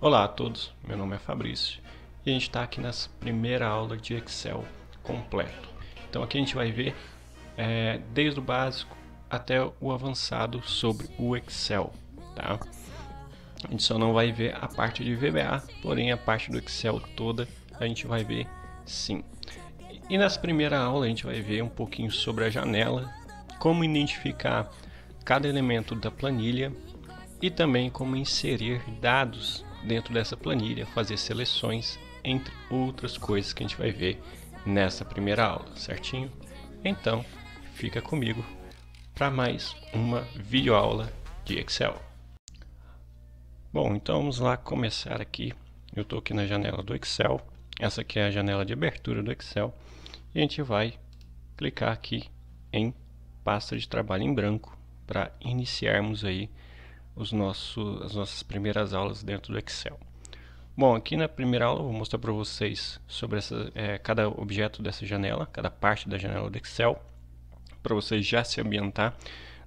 Olá a todos, meu nome é Fabrício e a gente está aqui nessa primeira aula de Excel completo. Então aqui a gente vai ver é, desde o básico até o avançado sobre o Excel, tá? A gente só não vai ver a parte de VBA, porém a parte do Excel toda a gente vai ver sim. E nessa primeira aula a gente vai ver um pouquinho sobre a janela, como identificar cada elemento da planilha e também como inserir dados dentro dessa planilha, fazer seleções, entre outras coisas que a gente vai ver nessa primeira aula, certinho? Então, fica comigo para mais uma videoaula de Excel. Bom, então vamos lá começar aqui. Eu estou aqui na janela do Excel. Essa aqui é a janela de abertura do Excel. E a gente vai clicar aqui em pasta de trabalho em branco para iniciarmos aí os nosso, as nossas primeiras aulas dentro do Excel. Bom, aqui na primeira aula eu vou mostrar para vocês sobre essa, é, cada objeto dessa janela, cada parte da janela do Excel, para vocês já se ambientar.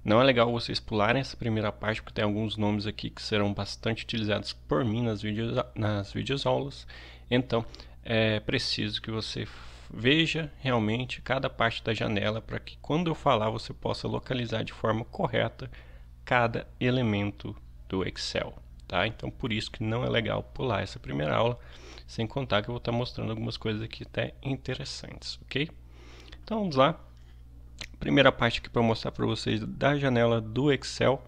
Não é legal vocês pularem essa primeira parte, porque tem alguns nomes aqui que serão bastante utilizados por mim nas, videos, nas videoaulas. Então, é preciso que você veja realmente cada parte da janela para que quando eu falar você possa localizar de forma correta cada elemento do Excel. Tá? Então, por isso que não é legal pular essa primeira aula, sem contar que eu vou estar mostrando algumas coisas aqui até interessantes, ok? Então, vamos lá. Primeira parte aqui para mostrar para vocês da janela do Excel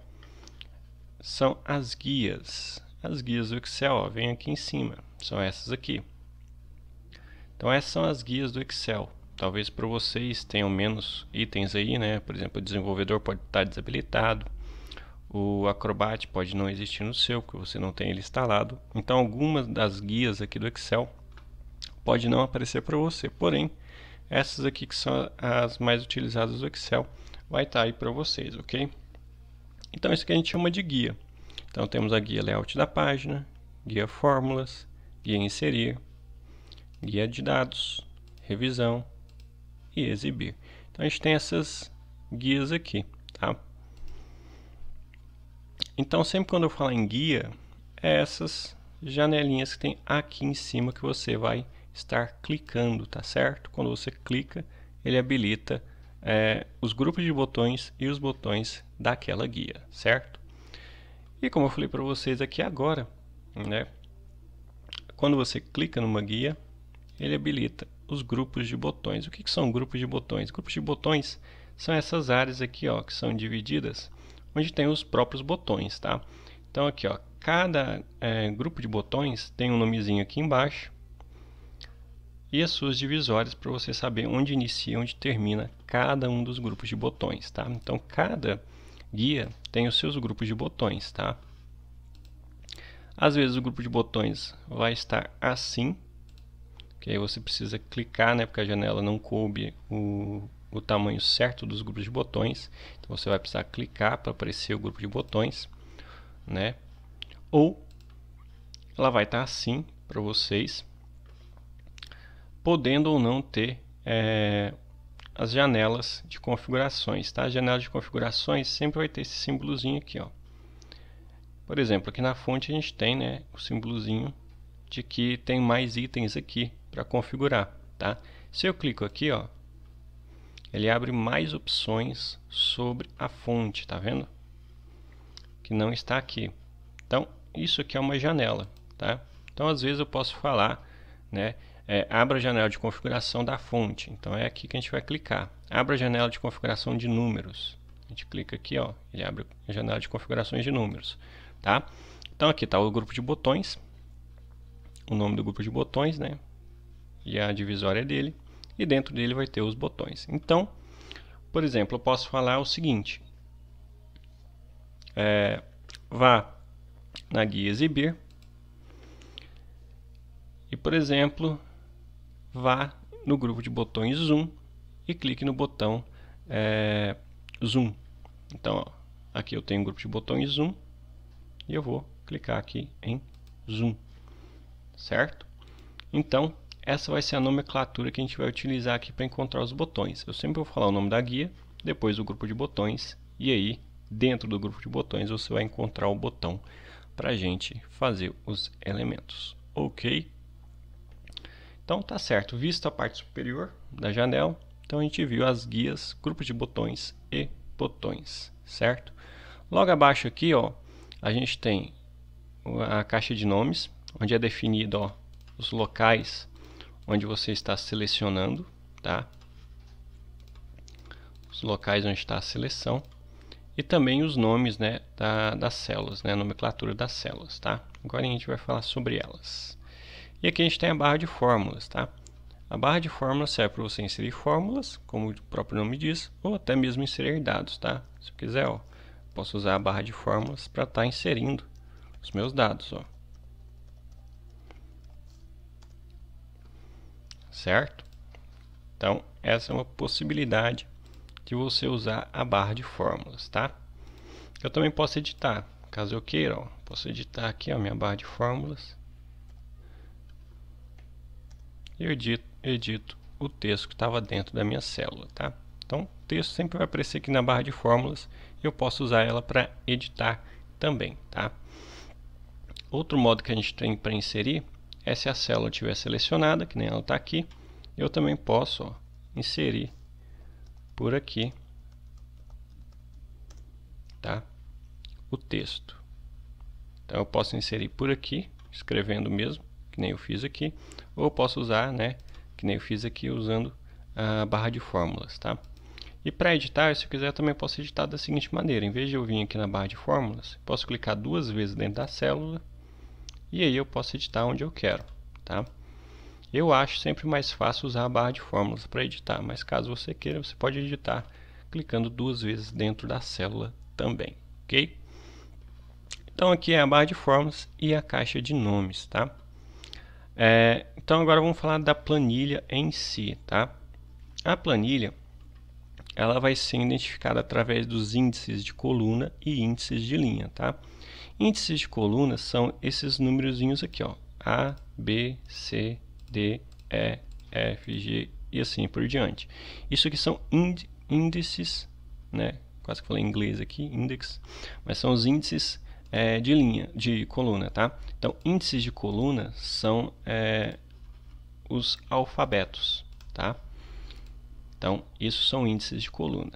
são as guias. As guias do Excel ó, vem aqui em cima, são essas aqui. Então, essas são as guias do Excel. Talvez para vocês tenham menos itens aí, né? Por exemplo, o desenvolvedor pode estar desabilitado o Acrobat pode não existir no seu, porque você não tem ele instalado. Então algumas das guias aqui do Excel pode não aparecer para você. Porém, essas aqui que são as mais utilizadas do Excel vai estar tá aí para vocês, ok? Então isso que a gente chama de guia. Então temos a guia layout da página, guia fórmulas, guia inserir, guia de dados, revisão e exibir. Então a gente tem essas guias aqui, tá? Então, sempre quando eu falar em guia, é essas janelinhas que tem aqui em cima que você vai estar clicando, tá certo? Quando você clica, ele habilita é, os grupos de botões e os botões daquela guia, certo? E como eu falei para vocês aqui agora, né? Quando você clica numa guia, ele habilita os grupos de botões. O que, que são grupos de botões? Grupos de botões são essas áreas aqui, ó, que são divididas onde tem os próprios botões, tá? Então aqui, ó, cada é, grupo de botões tem um nomezinho aqui embaixo e as suas divisórias para você saber onde inicia e onde termina cada um dos grupos de botões, tá? Então cada guia tem os seus grupos de botões, tá? Às vezes o grupo de botões vai estar assim, que aí você precisa clicar, né, porque a janela não coube o o tamanho certo dos grupos de botões. Então você vai precisar clicar para aparecer o grupo de botões, né? Ou ela vai estar tá assim para vocês, podendo ou não ter é, as janelas de configurações, tá? A janela de configurações sempre vai ter esse símbolozinho aqui, ó. Por exemplo, aqui na fonte a gente tem, né, o símbolozinho de que tem mais itens aqui para configurar, tá? Se eu clico aqui, ó, ele abre mais opções sobre a fonte, tá vendo? Que não está aqui. Então, isso aqui é uma janela, tá? Então, às vezes eu posso falar, né? É, abra a janela de configuração da fonte. Então, é aqui que a gente vai clicar. Abra a janela de configuração de números. A gente clica aqui, ó, ele abre a janela de configurações de números, tá? Então, aqui está o grupo de botões, o nome do grupo de botões, né? E a divisória é dele e dentro dele vai ter os botões. Então, por exemplo, eu posso falar o seguinte: é, vá na guia exibir e, por exemplo, vá no grupo de botões zoom e clique no botão é, zoom. Então, ó, aqui eu tenho um grupo de botões zoom e eu vou clicar aqui em zoom, certo? Então, essa vai ser a nomenclatura que a gente vai utilizar aqui para encontrar os botões. Eu sempre vou falar o nome da guia, depois o grupo de botões, e aí dentro do grupo de botões você vai encontrar o botão para a gente fazer os elementos. Ok? Então tá certo, vista a parte superior da janela, então a gente viu as guias, grupo de botões e botões, certo? Logo abaixo aqui, ó, a gente tem a caixa de nomes, onde é definido ó, os locais onde você está selecionando, tá? Os locais onde está a seleção e também os nomes, né, da, das células, né, a nomenclatura das células, tá? Agora a gente vai falar sobre elas. E aqui a gente tem a barra de fórmulas, tá? A barra de fórmulas serve para você inserir fórmulas, como o próprio nome diz, ou até mesmo inserir dados, tá? Se eu quiser, ó, posso usar a barra de fórmulas para estar tá inserindo os meus dados, ó. certo? Então, essa é uma possibilidade de você usar a barra de fórmulas, tá? Eu também posso editar, caso eu queira, ó, posso editar aqui a minha barra de fórmulas. E eu edito, edito o texto que estava dentro da minha célula, tá? Então, o texto sempre vai aparecer aqui na barra de fórmulas e eu posso usar ela para editar também, tá? Outro modo que a gente tem para inserir é se a célula estiver selecionada, que nem ela está aqui, eu também posso ó, inserir por aqui tá? o texto. Então eu posso inserir por aqui, escrevendo mesmo, que nem eu fiz aqui, ou posso usar, né, que nem eu fiz aqui, usando a barra de fórmulas. Tá? E para editar, se eu quiser, eu também posso editar da seguinte maneira. Em vez de eu vir aqui na barra de fórmulas, posso clicar duas vezes dentro da célula e aí eu posso editar onde eu quero, tá? Eu acho sempre mais fácil usar a barra de fórmulas para editar, mas caso você queira, você pode editar clicando duas vezes dentro da célula também, ok? Então aqui é a barra de fórmulas e a caixa de nomes, tá? É, então agora vamos falar da planilha em si, tá? A planilha ela vai ser identificada através dos índices de coluna e índices de linha, tá? Índices de coluna são esses númerozinhos aqui, ó. A, B, C, D, E, F, G e assim por diante. Isso aqui são índices, né? Quase que falei em inglês aqui, index, mas são os índices é, de linha, de coluna, tá? Então, índices de coluna são é, os alfabetos, tá? Então, isso são índices de coluna.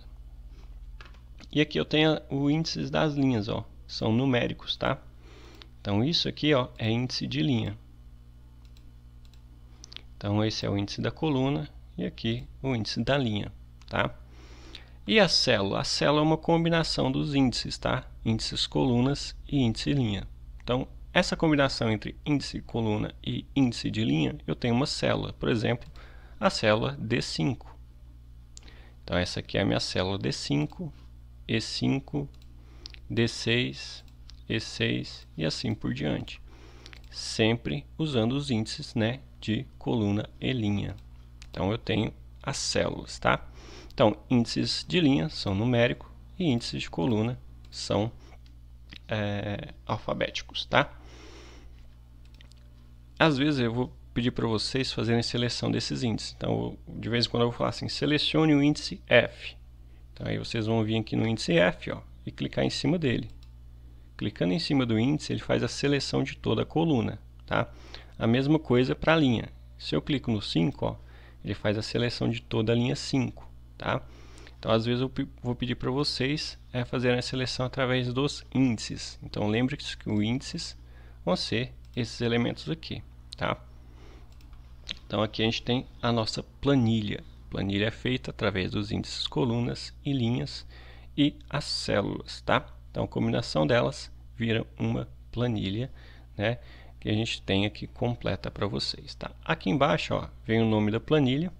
E aqui eu tenho o índice das linhas, ó, são numéricos, tá? Então, isso aqui ó, é índice de linha. Então, esse é o índice da coluna e aqui o índice da linha, tá? E a célula? A célula é uma combinação dos índices, tá? Índices colunas e índice linha. Então, essa combinação entre índice coluna e índice de linha, eu tenho uma célula, por exemplo, a célula D5. Então essa aqui é a minha célula D5, E5, D6, E6 e assim por diante. Sempre usando os índices né, de coluna e linha. Então eu tenho as células, tá? Então índices de linha são numérico e índices de coluna são é, alfabéticos, tá? Às vezes eu vou pedir para vocês fazerem seleção desses índices. Então, de vez em quando eu vou falar assim, selecione o índice F. Então, aí vocês vão vir aqui no índice F ó, e clicar em cima dele. Clicando em cima do índice, ele faz a seleção de toda a coluna. Tá? A mesma coisa para a linha. Se eu clico no 5, ó, ele faz a seleção de toda a linha 5. Tá? Então, às vezes eu vou pedir para vocês é, fazerem a seleção através dos índices. Então, lembre-se que os índices vão ser esses elementos aqui, tá? Então aqui a gente tem a nossa planilha. planilha é feita através dos índices colunas e linhas e as células, tá? Então a combinação delas vira uma planilha, né? Que a gente tem aqui completa para vocês, tá? Aqui embaixo, ó, vem o nome da planilha.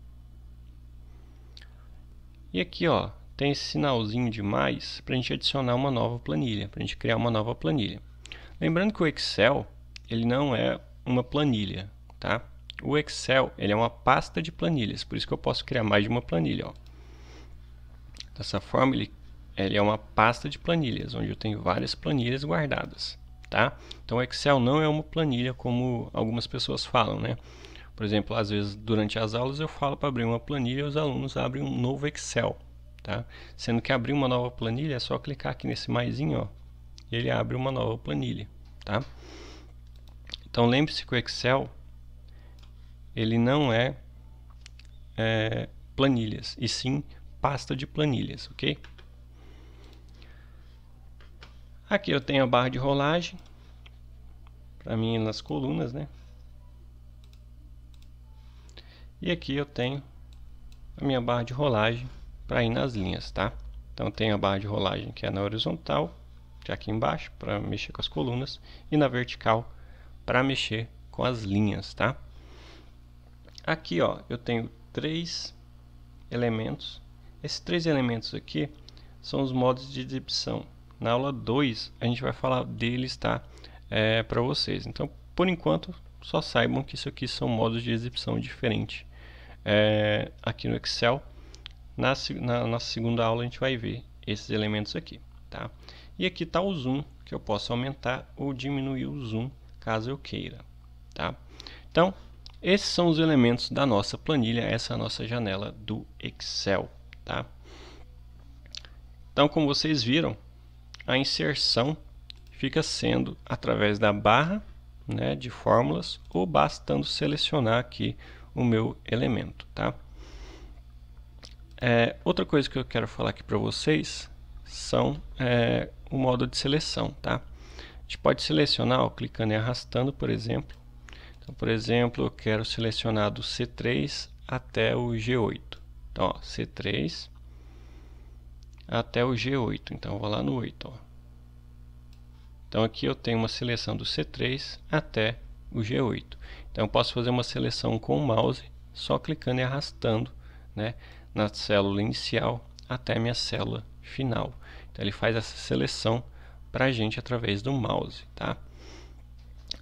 E aqui, ó, tem esse sinalzinho de mais para a gente adicionar uma nova planilha, para a gente criar uma nova planilha. Lembrando que o Excel, ele não é uma planilha, tá? O Excel ele é uma pasta de planilhas, por isso que eu posso criar mais de uma planilha. Ó. Dessa forma, ele, ele é uma pasta de planilhas, onde eu tenho várias planilhas guardadas. Tá? Então, o Excel não é uma planilha como algumas pessoas falam. Né? Por exemplo, às vezes durante as aulas eu falo para abrir uma planilha e os alunos abrem um novo Excel. Tá? Sendo que abrir uma nova planilha é só clicar aqui nesse mais, ó, e ele abre uma nova planilha. Tá? Então lembre-se que o Excel ele não é, é planilhas, e sim pasta de planilhas, ok? Aqui eu tenho a barra de rolagem, para mim nas colunas, né? E aqui eu tenho a minha barra de rolagem para ir nas linhas, tá? Então tenho a barra de rolagem que é na horizontal, já aqui embaixo, para mexer com as colunas, e na vertical, para mexer com as linhas, tá? Aqui ó, eu tenho três elementos. Esses três elementos aqui são os modos de exibição. Na aula 2 a gente vai falar deles tá? É, para vocês. Então por enquanto só saibam que isso aqui são modos de exibição diferentes é, aqui no Excel. Na, na, nossa segunda aula a gente vai ver esses elementos aqui. Tá? E aqui está o zoom, que eu posso aumentar ou diminuir o zoom caso eu queira. Tá? Então, esses são os elementos da nossa planilha, essa é a nossa janela do Excel. Tá? Então, como vocês viram, a inserção fica sendo através da barra né, de fórmulas ou bastando selecionar aqui o meu elemento. Tá? É, outra coisa que eu quero falar aqui para vocês são é, o modo de seleção. Tá? A gente pode selecionar ó, clicando e arrastando, por exemplo, então, por exemplo, eu quero selecionar do C3 até o G8. Então, ó, C3 até o G8. Então, eu vou lá no 8. Ó. Então, aqui eu tenho uma seleção do C3 até o G8. Então, eu posso fazer uma seleção com o mouse, só clicando e arrastando né, na célula inicial até a minha célula final. Então, ele faz essa seleção para a gente através do mouse. Tá?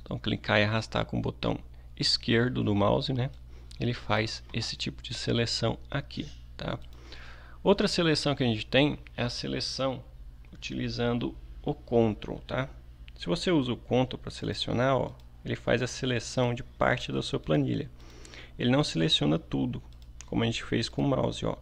Então clicar e arrastar com o botão esquerdo do mouse, né? Ele faz esse tipo de seleção aqui, tá? Outra seleção que a gente tem é a seleção utilizando o Ctrl, tá? Se você usa o Ctrl para selecionar, ó, ele faz a seleção de parte da sua planilha. Ele não seleciona tudo, como a gente fez com o mouse, ó.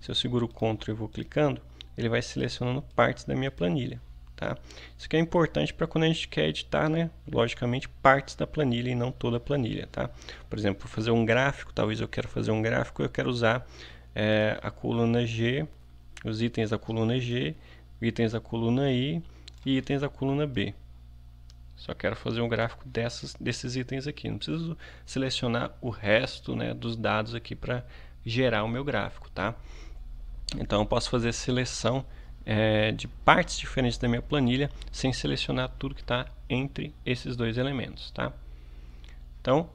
Se eu seguro o Ctrl e vou clicando, ele vai selecionando partes da minha planilha. Tá? Isso aqui é importante para quando a gente quer editar, né, logicamente, partes da planilha e não toda a planilha. Tá? Por exemplo, para fazer um gráfico, talvez eu quero fazer um gráfico, eu quero usar é, a coluna G, os itens da coluna G, itens da coluna I e itens da coluna B. Só quero fazer um gráfico dessas, desses itens aqui. Não preciso selecionar o resto né, dos dados aqui para gerar o meu gráfico. Tá? Então, eu posso fazer seleção é, de partes diferentes da minha planilha sem selecionar tudo que está entre esses dois elementos, tá? Então,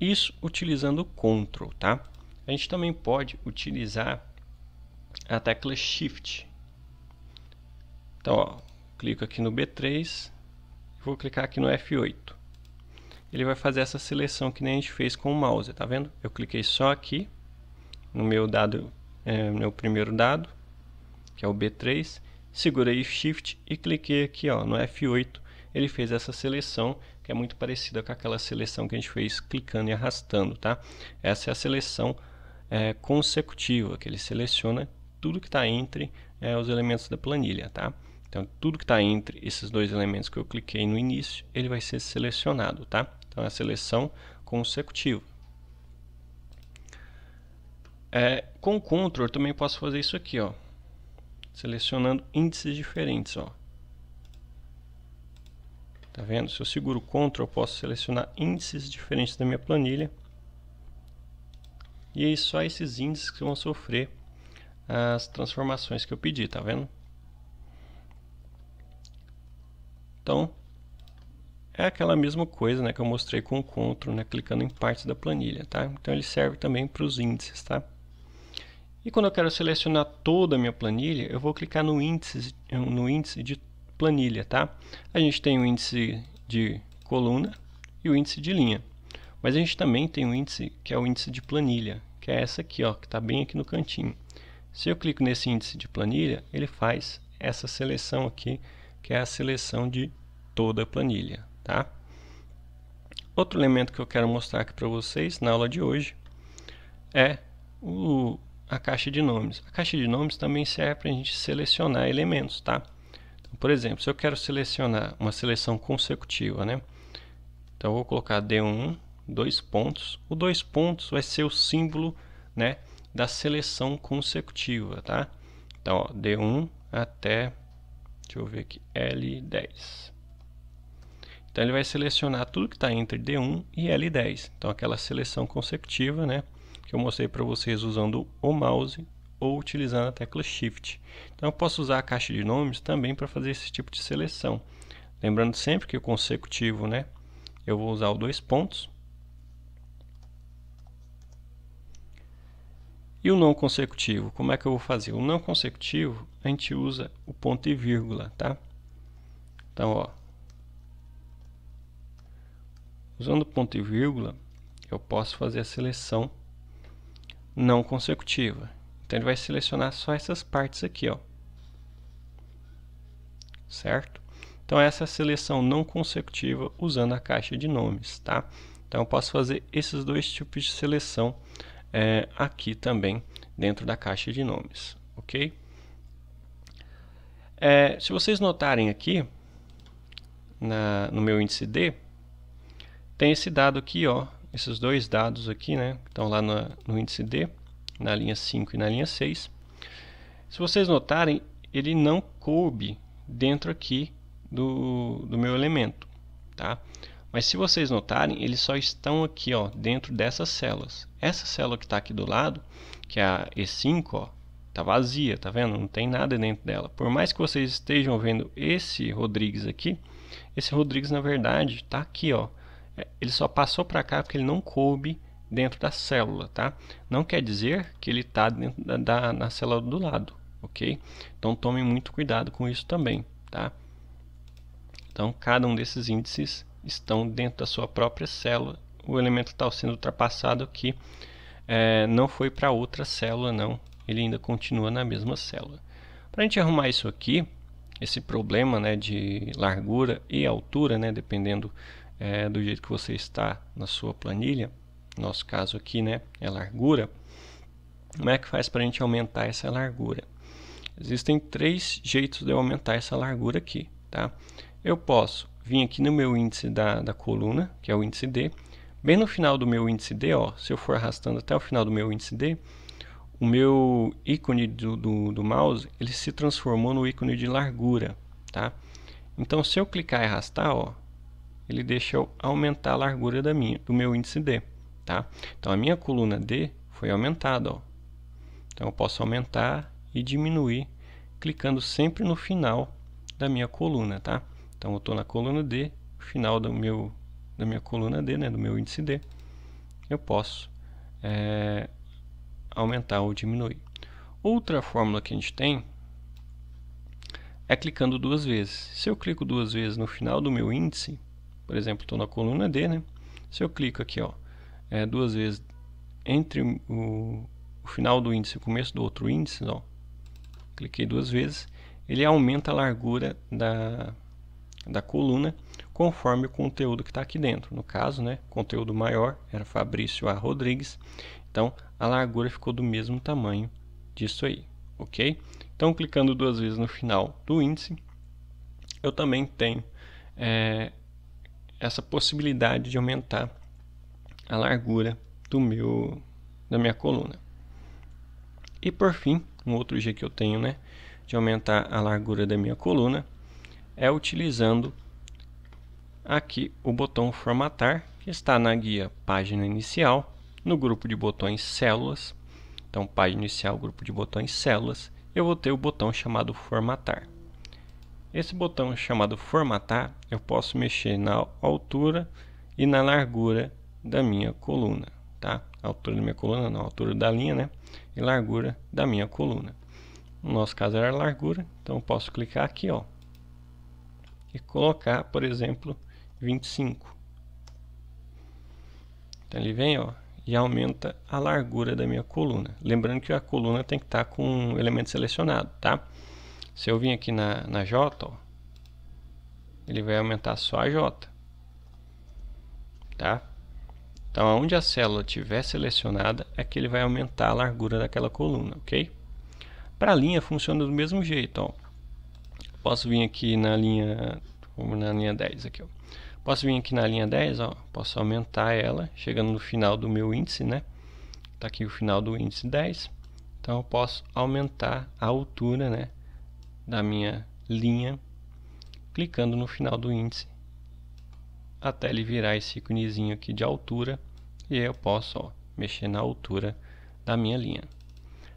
isso utilizando o CTRL, tá? A gente também pode utilizar a tecla SHIFT. Então, ó, clico aqui no B3, vou clicar aqui no F8. Ele vai fazer essa seleção que nem a gente fez com o mouse, tá vendo? Eu cliquei só aqui no meu dado, é, meu primeiro dado, que é o B3, segurei Shift e cliquei aqui ó, no F8, ele fez essa seleção, que é muito parecida com aquela seleção que a gente fez clicando e arrastando, tá? Essa é a seleção é, consecutiva, que ele seleciona tudo que está entre é, os elementos da planilha, tá? Então, tudo que está entre esses dois elementos que eu cliquei no início, ele vai ser selecionado, tá? Então, é a seleção consecutiva. É, com o Ctrl, eu também posso fazer isso aqui, ó selecionando índices diferentes. Ó. Tá vendo? Se eu seguro Ctrl, eu posso selecionar índices diferentes da minha planilha. E é só esses índices que vão sofrer as transformações que eu pedi, tá vendo? Então, é aquela mesma coisa né, que eu mostrei com o Ctrl, né, clicando em partes da planilha, tá? Então ele serve também para os índices, tá? E quando eu quero selecionar toda a minha planilha, eu vou clicar no índice, no índice de planilha, tá? A gente tem o índice de coluna e o índice de linha. Mas a gente também tem um índice que é o índice de planilha, que é essa aqui, ó, que está bem aqui no cantinho. Se eu clico nesse índice de planilha, ele faz essa seleção aqui, que é a seleção de toda a planilha, tá? Outro elemento que eu quero mostrar aqui para vocês na aula de hoje é o a caixa de nomes. A caixa de nomes também serve para a gente selecionar elementos, tá? Então, por exemplo, se eu quero selecionar uma seleção consecutiva, né? Então, eu vou colocar D1, dois pontos. O dois pontos vai ser o símbolo, né, da seleção consecutiva, tá? Então, ó, D1 até, deixa eu ver aqui, L10. Então, ele vai selecionar tudo que está entre D1 e L10. Então, aquela seleção consecutiva, né? que eu mostrei para vocês usando o mouse ou utilizando a tecla Shift. Então eu posso usar a caixa de nomes também para fazer esse tipo de seleção. Lembrando sempre que o consecutivo, né, eu vou usar o dois pontos. E o não consecutivo, como é que eu vou fazer? O não consecutivo, a gente usa o ponto e vírgula, tá? Então, ó. Usando ponto e vírgula, eu posso fazer a seleção não consecutiva. Então ele vai selecionar só essas partes aqui, ó. Certo? Então essa é a seleção não consecutiva usando a caixa de nomes, tá? Então eu posso fazer esses dois tipos de seleção é, aqui também dentro da caixa de nomes, ok? É, se vocês notarem aqui na, no meu índice D, tem esse dado aqui, ó, esses dois dados aqui, né, que estão lá no, no índice D, na linha 5 e na linha 6, se vocês notarem, ele não coube dentro aqui do, do meu elemento, tá? Mas se vocês notarem, eles só estão aqui, ó, dentro dessas células. Essa célula que está aqui do lado, que é a E5, ó, tá vazia, tá vendo? Não tem nada dentro dela. Por mais que vocês estejam vendo esse Rodrigues aqui, esse Rodrigues na verdade está aqui, ó. É, ele só passou para cá porque ele não coube dentro da célula, tá? Não quer dizer que ele está da, da, na célula do lado, ok? Então tome muito cuidado com isso também, tá? Então cada um desses índices estão dentro da sua própria célula. O elemento está sendo ultrapassado aqui, é, não foi para outra célula não, ele ainda continua na mesma célula. Para a gente arrumar isso aqui, esse problema né, de largura e altura, né, dependendo é, do jeito que você está na sua planilha, nosso caso aqui né, é largura, como é que faz para a gente aumentar essa largura? Existem três jeitos de eu aumentar essa largura aqui. Tá? Eu posso vir aqui no meu índice da, da coluna, que é o índice D, bem no final do meu índice D, ó, se eu for arrastando até o final do meu índice D, o meu ícone do, do, do mouse ele se transformou no ícone de largura. Tá? Então, se eu clicar e arrastar, ó, ele deixa eu aumentar a largura da minha, do meu índice D. Tá? Então, a minha coluna D foi aumentada. Ó. Então, eu posso aumentar e diminuir clicando sempre no final da minha coluna. Tá? Então, eu estou na coluna D, final do meu, da minha coluna D, né, do meu índice D, eu posso é, aumentar ou diminuir. Outra fórmula que a gente tem é clicando duas vezes. Se eu clico duas vezes no final do meu índice, por exemplo, estou na coluna D, né? Se eu clico aqui, ó, é, duas vezes entre o, o final do índice e o começo do outro índice, ó, cliquei duas vezes, ele aumenta a largura da, da coluna conforme o conteúdo que está aqui dentro. No caso, né, conteúdo maior era Fabrício A. Rodrigues, então a largura ficou do mesmo tamanho disso aí, ok? Então, clicando duas vezes no final do índice, eu também tenho é, essa possibilidade de aumentar a largura do meu da minha coluna. E por fim, um outro jeito que eu tenho, né, de aumentar a largura da minha coluna é utilizando aqui o botão formatar, que está na guia página inicial, no grupo de botões células. Então, página inicial, grupo de botões células, eu vou ter o botão chamado formatar. Esse botão chamado formatar, eu posso mexer na altura e na largura da minha coluna, tá? A altura da minha coluna, não, altura da linha, né? E largura da minha coluna. No nosso caso era largura, então eu posso clicar aqui, ó. E colocar, por exemplo, 25. Então ele vem, ó, e aumenta a largura da minha coluna. Lembrando que a coluna tem que estar tá com o elemento selecionado, tá? Se eu vir aqui na, na J, ó, ele vai aumentar só a J. Tá? Então, onde a célula estiver selecionada, é que ele vai aumentar a largura daquela coluna, ok? Para a linha, funciona do mesmo jeito, ó. Posso vir aqui na linha, na linha 10 aqui, ó. Posso vir aqui na linha 10, ó, posso aumentar ela, chegando no final do meu índice, né? Tá aqui o final do índice 10. Então, eu posso aumentar a altura, né, da minha linha, clicando no final do índice até ele virar esse íconezinho aqui de altura e aí eu posso ó, mexer na altura da minha linha.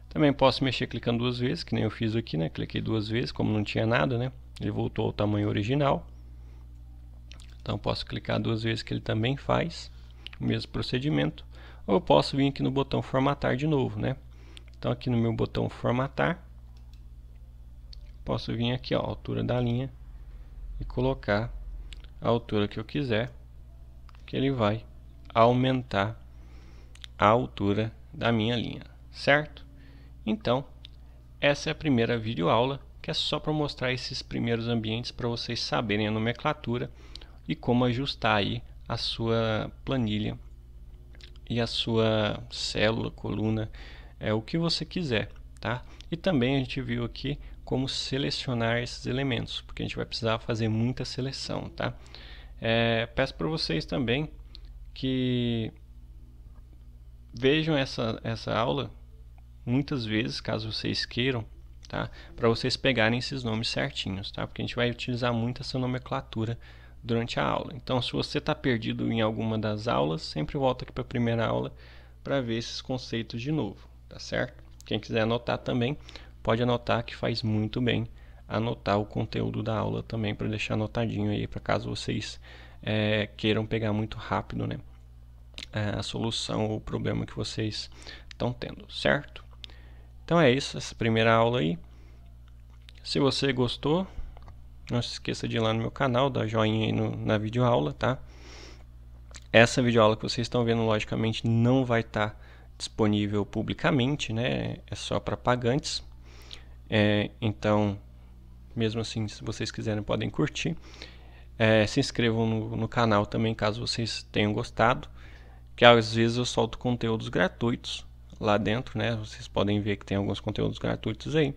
Também posso mexer clicando duas vezes, que nem eu fiz aqui, né? Cliquei duas vezes, como não tinha nada, né? Ele voltou ao tamanho original. Então posso clicar duas vezes que ele também faz o mesmo procedimento. Ou eu posso vir aqui no botão formatar de novo, né? Então aqui no meu botão formatar, posso vir aqui, ó, altura da linha e colocar a altura que eu quiser, que ele vai aumentar a altura da minha linha, certo? Então, essa é a primeira vídeo aula que é só para mostrar esses primeiros ambientes para vocês saberem a nomenclatura e como ajustar aí a sua planilha e a sua célula, coluna, é o que você quiser, tá? E também a gente viu aqui como selecionar esses elementos, porque a gente vai precisar fazer muita seleção, tá? É, peço para vocês também que vejam essa, essa aula muitas vezes, caso vocês queiram, tá? Para vocês pegarem esses nomes certinhos, tá? Porque a gente vai utilizar muito essa nomenclatura durante a aula. Então, se você está perdido em alguma das aulas, sempre volta aqui para a primeira aula para ver esses conceitos de novo, tá certo? Quem quiser anotar também, pode anotar que faz muito bem anotar o conteúdo da aula também para deixar anotadinho aí para caso vocês é, queiram pegar muito rápido né, é, a solução ou o problema que vocês estão tendo, certo? Então é isso, essa primeira aula aí. Se você gostou, não se esqueça de ir lá no meu canal, dar joinha aí no, na videoaula, tá? Essa videoaula que vocês estão vendo, logicamente, não vai estar tá disponível publicamente, né? É só para pagantes. É, então, mesmo assim, se vocês quiserem, podem curtir. É, se inscrevam no, no, canal também, caso vocês tenham gostado. Que às vezes eu solto conteúdos gratuitos lá dentro, né? Vocês podem ver que tem alguns conteúdos gratuitos aí.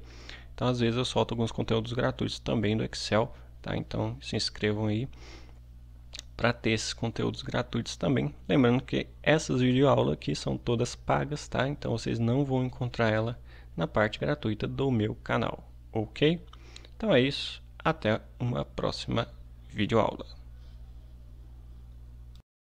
Então, às vezes eu solto alguns conteúdos gratuitos também do Excel, tá? Então, se inscrevam aí para ter esses conteúdos gratuitos também. Lembrando que essas videoaulas aqui são todas pagas, tá? Então vocês não vão encontrar ela na parte gratuita do meu canal, ok? Então é isso, até uma próxima videoaula.